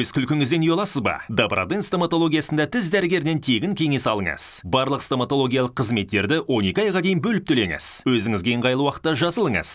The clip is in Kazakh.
өз күлкіңізден ұяласыз ба доброденс стоматологиясында тіс дәрігерінен тегін кеңес алыңыз барлық стоматологиялық қызметтерді 12 айға дейін бөліп төлеңіз өзіңізге ыңғайлы уақытта жазылыңыз